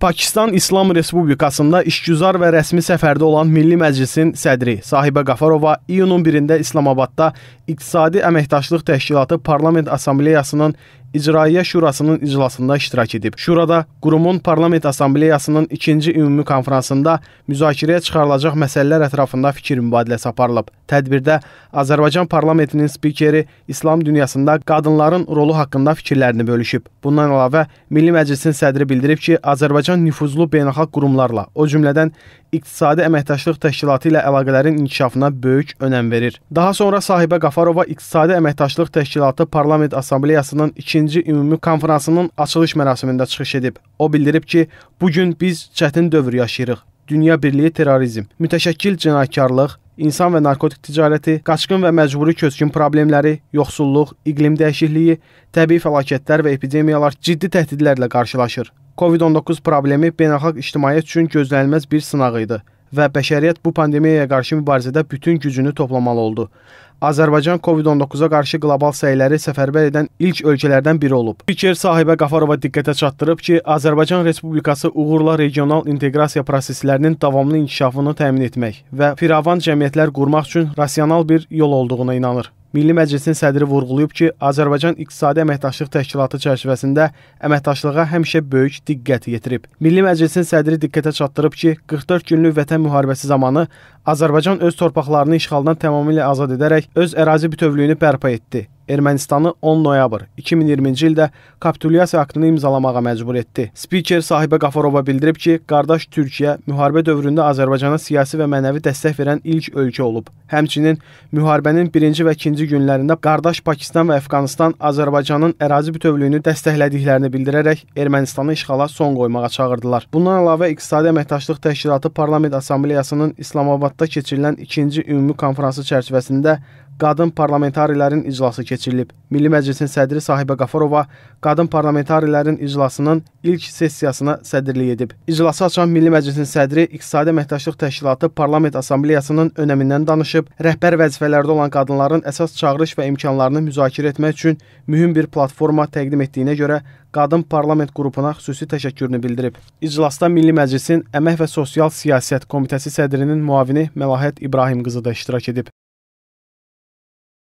Pakistan İslam Respublikasında işgüzar və rəsmi səfərdə olan Milli Məclisin sədri Sahibə Qafarova iyunun 1-də İslamabadda İqtisadi Əməkdaşlıq Təşkilatı Parlament Assambleyasının İcraiyyə Şurasının iclasında iştirak edib. Şurada qurumun Parlament Assambleyasının ikinci ümumi konfransında müzakirəyə çıxarılacaq məsələlər ətrafında fikir mübadiləsi aparılıb. Tədbirdə Azərbaycan parlamentinin spikeri İslam dünyasında qadınların rolu haqqında fikirlərini bölüşüb. Bundan əlavə Milli Məclisin sədri bildirib ki, Azərbaycan nüfuzlu beynəlxalq qurumlarla, o cümlədən İqtisadi Əməkdaşlıq Təşkilatı ilə əlaqələrin inkişafına böyük önəm verir. Daha sonra Sahibə Qafarova İqtisadi Əməkdaşlıq Təşkilatı Parlament Assambleyasının ikinci 12-ci ümumi konfransının açılış mərasimində çıxış edib. O bildirib ki, bu gün biz çətin dövr yaşayırıq. Dünya birliyi terrorizm, mütəşəkkil cinaykarlıq, insan və narkotik ticarəti, qaçqın və məcburi köçkün problemləri, yoxsulluq, iqlim dəyişikliyi, təbii fəlakətlər və epidemiyalar ciddi təhdidlərlə qarşılaşır. COVID-19 problemi beynəlxalq ictimaiyyət üçün gözlənilməz bir sınaq idi və bəşəriyyət bu pandemiyaya qarşı mübarizədə bütün gücünü toplamalı oldu. Azərbaycan COVID-19-a qarşı qlobal səyləri səfərbər edən ilk ölkələrdən biri olub. Fikir sahibə Qafarova diqqətə çatdırıb ki, Azərbaycan Respublikası uğurla regional inteqrasiya proseslərinin davamlı inkişafını təmin etmək və firavan cəmiyyətlər qurmaq üçün rasional bir yol olduğuna inanır. Milli Məclisin sədri vurğulayıb ki, Azərbaycan İqtisadi Əməkdaşlıq Təşkilatı çərçivəsində əməkdaşlığa həmişə böyük diqqət yetirib. Milli Məclisin sədri diqqətə çatdırıb ki, 44 günlük Vətən müharibəsi zamanı Azərbaycan öz torpaqlarını işğaldan tamamilə azad edərək Öz ərazi bütövlüyünü bərpa etdi. Ermənistanı 10 noyabr 2020-ci ildə kapitulyasiya aktını imzalamağa məcbur etdi. Spiker Sahibə Qafarova bildirib ki, qardaş Türkiyə müharibə dövründə Azərbaycana siyasi və mənəvi dəstək verən ilk ölkə olub. Həmçinin müharibənin birinci və ikinci günlərində qardaş Pakistan və Əfqanistan Azərbaycanın ərazi bütövlüyünü dəstəklədiklərini bildirərək Ermənistanı işğala son qoymağa çağırdılar. Bundan əlavə İqtisadi Əməkdaşlıq Təşkilatı Parlament Assambleyasının İslamabadda keçirilən ikinci ümumi konfransı çərçivəsində qadın parlamentarilərin iclası keçirilib. Milli Məclisin sədri Sahibə Qafarova qadın parlamentarilərin iclasının ilk sessiyasına sədrlik edib. İclası açan Milli Məclisin sədri İqtisadi Əməkdaşlıq Təşkilatı Parlament Assambleyasının önəmindən danışıb, rəhbər vəzifələrdə olan qadınların əsas çağırış və imkanlarını müzakirə etmək üçün mühüm bir platforma təqdim etdiyinə görə qadın parlament qrupuna xüsusi təşəkkürünü bildirib. İclasda Milli Məclisin Əmək və Sosial Siyasət Komitəsi sədrinin müavini Məlahət İbrahim qızı da iştirak edib.